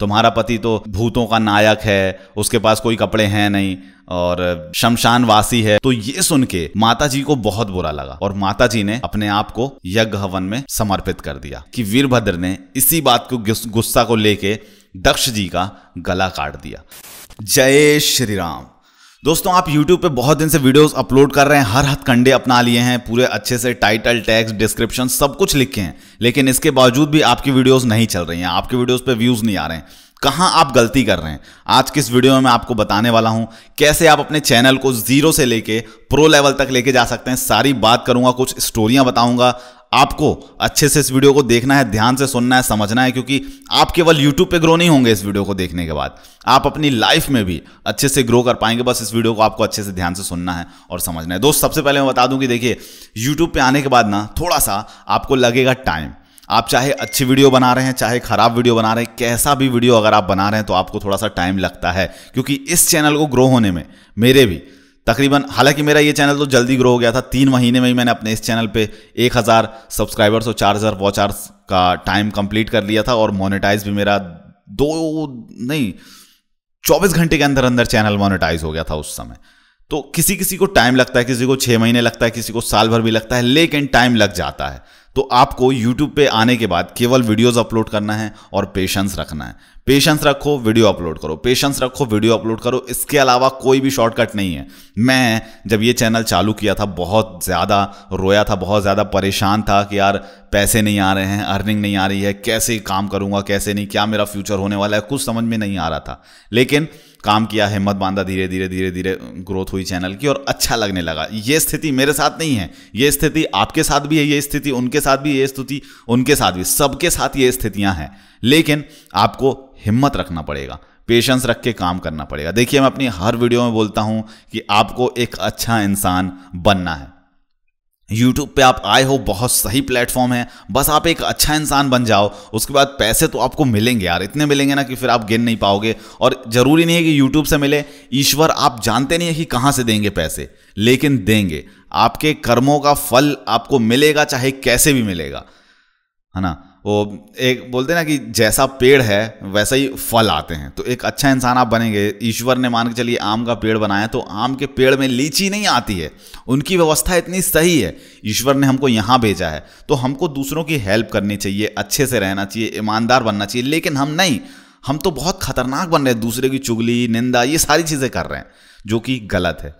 तुम्हारा पति तो भूतों का नायक है उसके पास कोई कपड़े हैं नहीं और शमशान वासी है तो ये सुन के माता जी को बहुत बुरा लगा और माता जी ने अपने आप को यज्ञ हवन में समर्पित कर दिया कि वीरभद्र ने इसी बात को गुस्सा को लेके दक्ष जी का गला काट दिया जय श्री राम दोस्तों आप YouTube पे बहुत दिन से वीडियोस अपलोड कर रहे हैं हर हथकंडे अपना लिए हैं पूरे अच्छे से टाइटल टैक्स डिस्क्रिप्शन सब कुछ लिखे हैं लेकिन इसके बावजूद भी आपकी वीडियोस नहीं चल रही हैं आपके वीडियोस पे व्यूज़ नहीं आ रहे हैं कहाँ आप गलती कर रहे हैं आज किस वीडियो में मैं आपको बताने वाला हूं कैसे आप अपने चैनल को जीरो से लेके प्रो लेवल तक लेके जा सकते हैं सारी बात करूंगा कुछ स्टोरियां बताऊंगा आपको अच्छे से इस वीडियो को देखना है ध्यान से सुनना है समझना है क्योंकि आप केवल यूट्यूब पे ग्रो नहीं होंगे इस वीडियो को देखने के बाद आप अपनी लाइफ में भी अच्छे से ग्रो कर पाएंगे बस इस वीडियो को आपको अच्छे से ध्यान से सुनना है और समझना है दोस्त सबसे पहले मैं बता दूं कि देखिए यूट्यूब पे आने के बाद ना थोड़ा सा आपको लगेगा टाइम आप चाहे अच्छी वीडियो बना रहे हैं चाहे खराब वीडियो बना रहे हैं कैसा भी वीडियो अगर आप बना रहे हैं तो आपको थोड़ा सा टाइम लगता है क्योंकि इस चैनल को ग्रो होने में मेरे भी तकरीबन हालांकि मेरा ये चैनल तो जल्दी ग्रो हो गया था तीन महीने में ही मैंने अपने इस चैनल पे हजार सब्सक्राइबर्स और चार हजार वॉचार्स का टाइम कंप्लीट कर लिया था और मोनेटाइज भी मेरा दो नहीं चौबीस घंटे के अंदर अंदर चैनल मोनेटाइज हो गया था उस समय तो किसी किसी को टाइम लगता है किसी को छः महीने लगता है किसी को साल भर भी लगता है लेकिन टाइम लग जाता है तो आपको यूट्यूब पे आने के बाद केवल वीडियोस अपलोड करना है और पेशेंस रखना है पेशेंस रखो वीडियो अपलोड करो पेशेंस रखो वीडियो अपलोड करो इसके अलावा कोई भी शॉर्टकट नहीं है मैं जब ये चैनल चालू किया था बहुत ज़्यादा रोया था बहुत ज़्यादा परेशान था कि यार पैसे नहीं आ रहे हैं अर्निंग नहीं आ रही है कैसे काम करूँगा कैसे नहीं क्या मेरा फ्यूचर होने वाला है कुछ समझ में नहीं आ रहा था लेकिन काम किया हिम्मत बांधा धीरे धीरे धीरे धीरे ग्रोथ हुई चैनल की और अच्छा लगने लगा ये स्थिति मेरे साथ नहीं है ये स्थिति आपके साथ भी है ये स्थिति उनके साथ भी ये स्थिति उनके साथ भी सबके साथ ये स्थितियाँ हैं लेकिन आपको हिम्मत रखना पड़ेगा पेशेंस रख के काम करना पड़ेगा देखिए मैं अपनी हर वीडियो में बोलता हूँ कि आपको एक अच्छा इंसान बनना है यूट्यूब पे आप आए हो बहुत सही प्लेटफॉर्म है बस आप एक अच्छा इंसान बन जाओ उसके बाद पैसे तो आपको मिलेंगे यार इतने मिलेंगे ना कि फिर आप गिन नहीं पाओगे और ज़रूरी नहीं है कि यूट्यूब से मिले ईश्वर आप जानते नहीं है कि कहाँ से देंगे पैसे लेकिन देंगे आपके कर्मों का फल आपको मिलेगा चाहे कैसे भी मिलेगा है ना वो एक बोलते ना कि जैसा पेड़ है वैसा ही फल आते हैं तो एक अच्छा इंसान आप बनेंगे ईश्वर ने मान के चलिए आम का पेड़ बनाया तो आम के पेड़ में लीची नहीं आती है उनकी व्यवस्था इतनी सही है ईश्वर ने हमको यहाँ भेजा है तो हमको दूसरों की हेल्प करनी चाहिए अच्छे से रहना चाहिए ईमानदार बनना चाहिए लेकिन हम नहीं हम तो बहुत खतरनाक बन रहे हैं दूसरे की चुगली निंदा ये सारी चीज़ें कर रहे हैं जो कि गलत है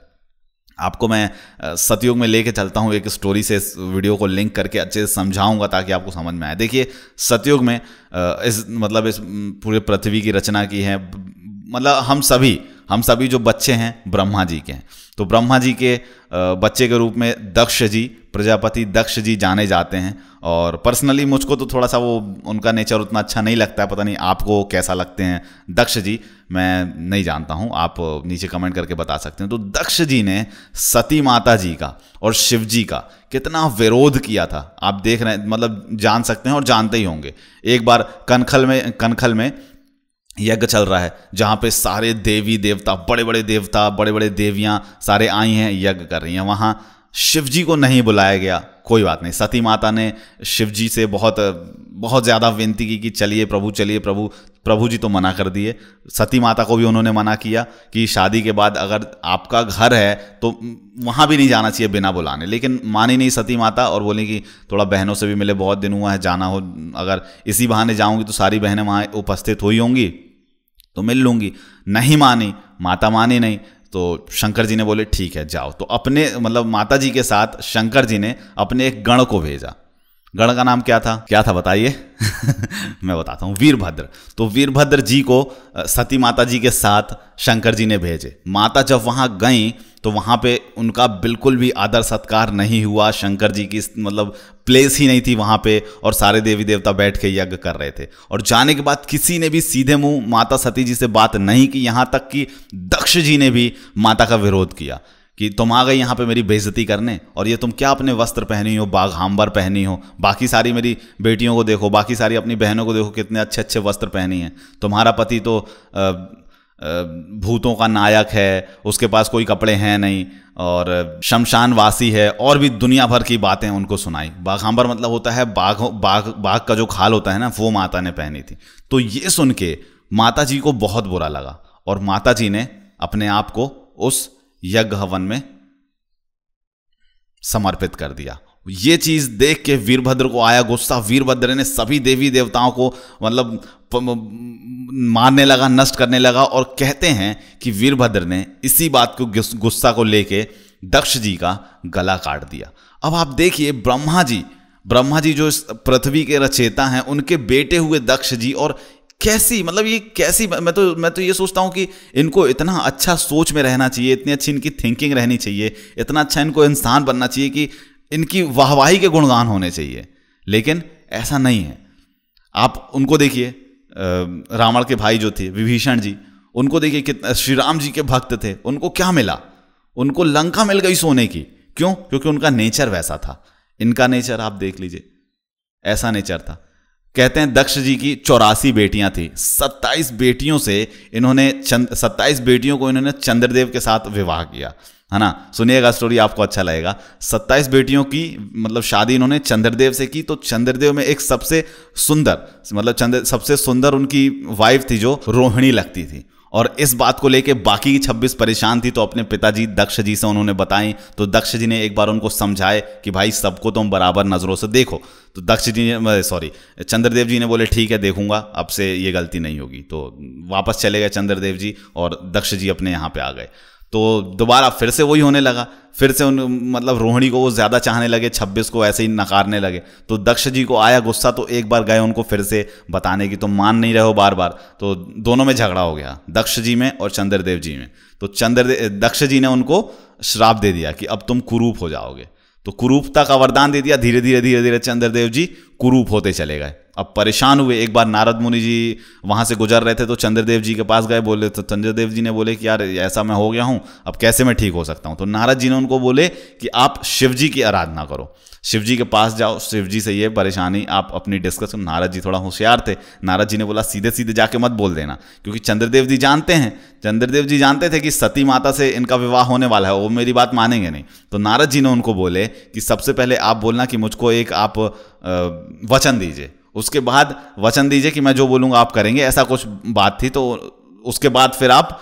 आपको मैं सतयुग में लेके चलता हूँ एक स्टोरी से इस वीडियो को लिंक करके अच्छे से समझाऊंगा ताकि आपको समझ में आए देखिए सतयुग में इस मतलब इस पूरे पृथ्वी की रचना की है मतलब हम सभी हम सभी जो बच्चे हैं ब्रह्मा जी के हैं तो ब्रह्मा जी के बच्चे के रूप में दक्ष जी प्रजापति दक्ष जी जाने जाते हैं और पर्सनली मुझको तो थोड़ा सा वो उनका नेचर उतना अच्छा नहीं लगता है पता नहीं आपको कैसा लगते हैं दक्ष जी मैं नहीं जानता हूँ आप नीचे कमेंट करके बता सकते हैं तो दक्ष जी ने सती माता जी का और शिव जी का कितना विरोध किया था आप देख रहे हैं मतलब जान सकते हैं और जानते ही होंगे एक बार कनखल में कनखल में यज्ञ चल रहा है जहाँ पे सारे देवी देवता बड़े बड़े देवता बड़े बड़े देवियाँ सारे आई हैं यज्ञ कर रही हैं वहाँ शिव जी को नहीं बुलाया गया कोई बात नहीं सती माता ने शिव जी से बहुत बहुत ज़्यादा विनती की कि चलिए प्रभु चलिए प्रभु प्रभु जी तो मना कर दिए सती माता को भी उन्होंने मना किया कि शादी के बाद अगर आपका घर है तो वहाँ भी नहीं जाना चाहिए बिना बुलाने लेकिन मानी नहीं सती माता और बोली कि थोड़ा बहनों से भी मिले बहुत दिन हुआ है जाना हो अगर इसी बहाने जाऊँगी तो सारी बहनें वहाँ उपस्थित हुई होंगी तो मिल लूंगी नहीं मानी माता मानी नहीं तो शंकर जी ने बोले ठीक है जाओ तो अपने मतलब माता जी के साथ शंकर जी ने अपने एक गण को भेजा गण का नाम क्या था क्या था बताइए मैं बताता हूँ वीरभद्र तो वीरभद्र जी को सती माता जी के साथ शंकर जी ने भेजे माता जब वहाँ गई तो वहाँ पे उनका बिल्कुल भी आदर सत्कार नहीं हुआ शंकर जी की मतलब प्लेस ही नहीं थी वहाँ पे और सारे देवी देवता बैठ के यज्ञ कर रहे थे और जाने के बाद किसी ने भी सीधे मुंह माता सती जी से बात नहीं की यहाँ तक कि दक्ष जी ने भी माता का विरोध किया कि तुम आ गए यहाँ पे मेरी बेइज्जती करने और ये तुम क्या अपने वस्त्र पहनी हो बाघ हाम्बर पहनी हो बाकी सारी मेरी बेटियों को देखो बाकी सारी अपनी बहनों को देखो कितने अच्छे अच्छे वस्त्र पहनी हैं तुम्हारा पति तो भूतों का नायक है उसके पास कोई कपड़े हैं नहीं और शमशान वासी है और भी दुनिया भर की बातें उनको सुनाई बाघांबर मतलब होता है बाघ बाघ बाघ का जो खाल होता है ना वो माता ने पहनी थी तो ये सुन के माता जी को बहुत बुरा लगा और माता जी ने अपने आप को उस यज्ञ हवन में समर्पित कर दिया ये चीज देख के वीरभद्र को आया गुस्सा वीरभद्र ने सभी देवी देवताओं को मतलब मारने लगा नष्ट करने लगा और कहते हैं कि वीरभद्र ने इसी बात को गुस्सा को लेके दक्ष जी का गला काट दिया अब आप देखिए ब्रह्मा जी ब्रह्मा जी जो पृथ्वी के रचेता हैं उनके बेटे हुए दक्ष जी और कैसी मतलब ये कैसी मैं तो मैं तो ये सोचता हूँ कि इनको इतना अच्छा सोच में रहना चाहिए इतनी अच्छी इनकी थिंकिंग रहनी चाहिए इतना अच्छा इनको इंसान बनना चाहिए कि इनकी वाहवाही के गुणगान होने चाहिए लेकिन ऐसा नहीं है आप उनको देखिए रावण के भाई जो थे विभीषण जी उनको देखिए कितना श्री राम जी के भक्त थे उनको क्या मिला उनको लंका मिल गई सोने की क्यों क्योंकि उनका नेचर वैसा था इनका नेचर आप देख लीजिए ऐसा नेचर था कहते हैं दक्ष जी की चौरासी बेटियां थी सत्ताईस बेटियों से इन्होंने चंद बेटियों को इन्होंने चंद्रदेव के साथ विवाह किया है ना सुनिएगा स्टोरी आपको अच्छा लगेगा सत्ताईस बेटियों की मतलब शादी इन्होंने चंद्रदेव से की तो चंद्रदेव में एक सबसे सुंदर मतलब चंद्र सबसे सुंदर उनकी वाइफ थी जो रोहिणी लगती थी और इस बात को लेके बाकी की छब्बीस परेशान थी तो अपने पिताजी दक्ष जी से उन्होंने बताई तो दक्ष जी ने एक बार उनको समझाए कि भाई सबको तुम तो बराबर नज़रों से देखो तो दक्ष जी ने सॉरी चंद्रदेव जी ने बोले ठीक है देखूंगा अब से ये गलती नहीं होगी तो वापस चले गए चंद्रदेव जी और दक्ष जी अपने यहाँ पे आ गए तो दोबारा फिर से वही होने लगा फिर से उन मतलब रोहिणी को वो ज़्यादा चाहने लगे छब्बीस को ऐसे ही नकारने लगे तो दक्ष जी को आया गुस्सा तो एक बार गए उनको फिर से बताने की तो मान नहीं रहे हो बार बार तो दोनों में झगड़ा हो गया दक्ष जी में और चंद्रदेव जी में तो चंद्र दक्ष जी ने उनको श्राप दे दिया कि अब तुम कुरूप हो जाओगे तो कुरूपता का वरदान दे दिया धीरे धीरे धीरे धीरे चंद्रदेव जी कुरूप होते चले गए अब परेशान हुए एक बार नारद मुनि जी वहाँ से गुजर रहे थे तो चंद्रदेव जी के पास गए बोले तो चंद्रदेव जी ने बोले कि यार ऐसा मैं हो गया हूँ अब कैसे मैं ठीक हो सकता हूँ तो नारद जी ने उनको बोले कि आप शिव जी की आराधना करो शिव जी के पास जाओ शिव जी से ये परेशानी आप अपनी डिस्कस नारद जी थोड़ा होशियार थे नारद जी ने बोला सीधे सीधे जाके मत बोल देना क्योंकि चंद्रदेव जी जानते हैं चंद्रदेव जी जानते थे कि सती माता से इनका विवाह होने वाला है वो मेरी बात मानेंगे नहीं तो नारद जी ने उनको बोले कि सबसे पहले आप बोलना कि मुझको एक आप वचन दीजिए उसके बाद वचन दीजिए कि मैं जो बोलूँगा आप करेंगे ऐसा कुछ बात थी तो उसके बाद फिर आप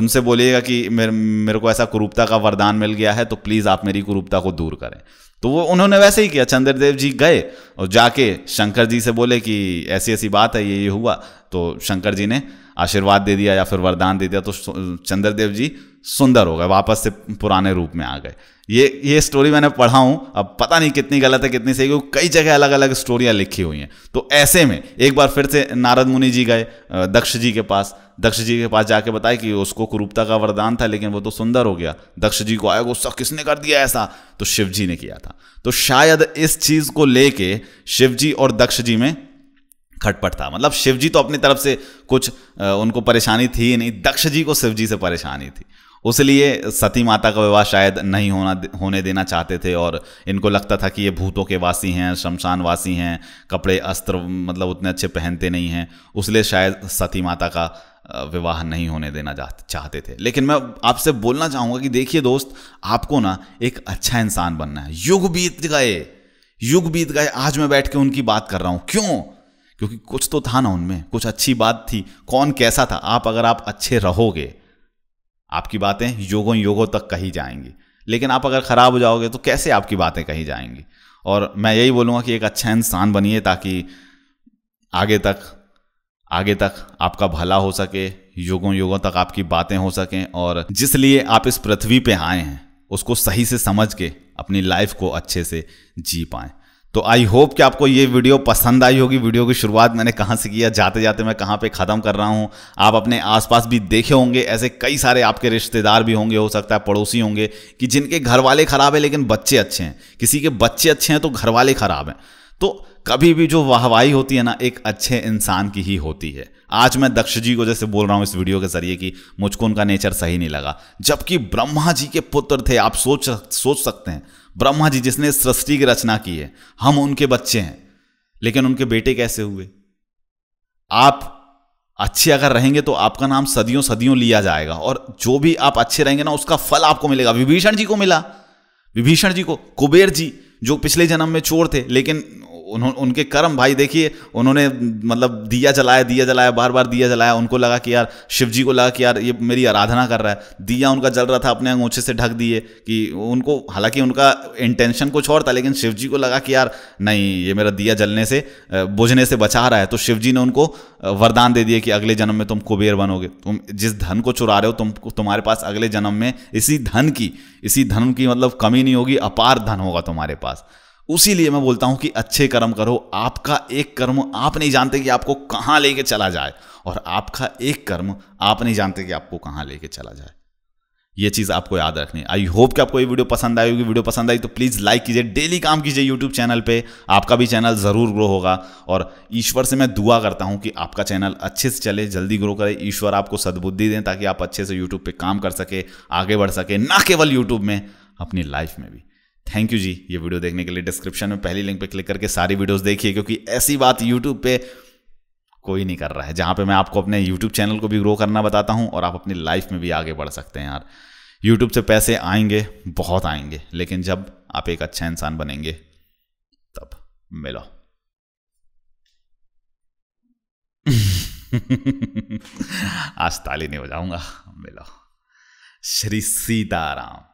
उनसे बोलिएगा कि मेरे मेरे को ऐसा कुरूपता का वरदान मिल गया है तो प्लीज़ आप मेरी कुरूपता को दूर करें तो वो उन्होंने वैसे ही किया चंद्रदेव जी गए और जाके शंकर जी से बोले कि ऐसी ऐसी बात है ये ये हुआ तो शंकर जी ने आशीर्वाद दे दिया या फिर वरदान दे दिया तो चंद्रदेव जी सुंदर हो गए वापस से पुराने रूप में आ गए ये ये स्टोरी मैंने पढ़ा हूं अब पता नहीं कितनी गलत है कितनी सही क्योंकि कई जगह अलग अलग स्टोरियां लिखी हुई हैं तो ऐसे में एक बार फिर से नारद मुनि जी गए दक्ष जी के पास दक्ष जी के पास जाके बताया कि उसको कुरूपता का वरदान था लेकिन वो तो सुंदर हो गया दक्ष जी को आया गुस्सा किसने कर दिया ऐसा तो शिव जी ने किया था तो शायद इस चीज़ को लेके शिव जी और दक्ष जी में खटपट था मतलब शिव जी तो अपनी तरफ से कुछ उनको परेशानी थी नहीं दक्ष जी को शिव जी से परेशानी थी उसलिए सती माता का विवाह शायद नहीं होना होने देना चाहते थे और इनको लगता था कि ये भूतों के वासी हैं शमशान वासी हैं कपड़े अस्त्र मतलब उतने अच्छे पहनते नहीं हैं उसलिए शायद सती माता का विवाह नहीं होने देना चाहते थे लेकिन मैं आपसे बोलना चाहूँगा कि देखिए दोस्त आपको ना एक अच्छा इंसान बनना है युग बीत गए युग बीत गए आज मैं बैठ के उनकी बात कर रहा हूँ क्यों क्योंकि कुछ तो था ना उनमें कुछ अच्छी बात थी कौन कैसा था आप अगर आप अच्छे रहोगे आपकी बातें योगों योगों तक कही जाएंगी लेकिन आप अगर ख़राब हो जाओगे तो कैसे आपकी बातें कही जाएंगी और मैं यही बोलूँगा कि एक अच्छा इंसान बनिए ताकि आगे तक आगे तक आपका भला हो सके युगों युगों तक आपकी बातें हो सकें और जिस लिए आप इस पृथ्वी पे आए हैं उसको सही से समझ के अपनी लाइफ को अच्छे से जी पाएं तो आई होप कि आपको ये वीडियो पसंद आई होगी वीडियो की शुरुआत मैंने कहाँ से किया जाते जाते मैं कहाँ पे ख़त्म कर रहा हूँ आप अपने आसपास भी देखे होंगे ऐसे कई सारे आपके रिश्तेदार भी होंगे हो सकता है पड़ोसी होंगे कि जिनके घर वाले ख़राब है लेकिन बच्चे अच्छे हैं किसी के बच्चे अच्छे हैं तो घर वाले ख़राब हैं तो कभी भी जो वाहवाही होती है ना एक अच्छे इंसान की ही होती है आज मैं दक्ष जी को जैसे बोल रहा हूँ इस वीडियो के जरिए कि मुझको उनका नेचर सही नहीं लगा जबकि ब्रह्मा जी के पुत्र थे आप सोच सोच सकते हैं ब्रह्मा जी जिसने सृष्टि की रचना की है हम उनके बच्चे हैं लेकिन उनके बेटे कैसे हुए आप अच्छे अगर रहेंगे तो आपका नाम सदियों सदियों लिया जाएगा और जो भी आप अच्छे रहेंगे ना उसका फल आपको मिलेगा विभीषण जी को मिला विभीषण जी को कुबेर जी जो पिछले जन्म में चोर थे लेकिन उन्होंने उनके कर्म भाई देखिए उन्होंने मतलब दिया जलाया दिया जलाया बार बार दिया जलाया उनको लगा कि यार शिव जी को लगा कि यार ये मेरी आराधना कर रहा है दिया उनका जल रहा था अपने अंगूछे से ढक दिए कि उनको हालांकि उनका इंटेंशन कुछ और था लेकिन शिव जी को लगा कि यार नहीं ये मेरा दिया जलने से बुझने से बचा रहा है तो शिव जी ने उनको वरदान दे दिया कि अगले जन्म में तुम कुबेर बनोगे तुम जिस धन को चुरा रहे हो तुम तुम्हारे पास अगले जन्म में इसी धन की इसी धन की मतलब कमी नहीं होगी अपार धन होगा तुम्हारे पास उसीलिए मैं बोलता हूं कि अच्छे कर्म करो आपका एक कर्म आप नहीं जानते कि आपको कहां लेके चला जाए और आपका एक कर्म आप नहीं जानते कि आपको कहां लेके चला जाए ये चीज़ आपको याद रखनी आई होप कि आपको ये वीडियो पसंद आई होगी वीडियो पसंद आई तो प्लीज़ लाइक कीजिए डेली काम कीजिए यूट्यूब चैनल पे आपका भी चैनल ज़रूर ग्रो होगा और ईश्वर से मैं दुआ करता हूं कि आपका चैनल अच्छे से चले जल्दी ग्रो करे ईश्वर आपको सद्बुद्धि दें ताकि आप अच्छे से यूट्यूब पर काम कर सके आगे बढ़ सके ना केवल यूट्यूब में अपनी लाइफ में भी थैंक यू जी ये वीडियो देखने के लिए डिस्क्रिप्शन में पहली लिंक पे क्लिक करके सारी वीडियोस देखिए क्योंकि ऐसी बात यूट्यूब पे कोई नहीं कर रहा है जहां पे मैं आपको अपने यूट्यूब चैनल को भी ग्रो करना बताता हूं और आप अपनी लाइफ में भी आगे बढ़ सकते हैं यार यूट्यूब से पैसे आएंगे बहुत आएंगे लेकिन जब आप एक अच्छा इंसान बनेंगे तब मिलो आज ताली नहीं बजाऊंगा मिलो श्री सीताराम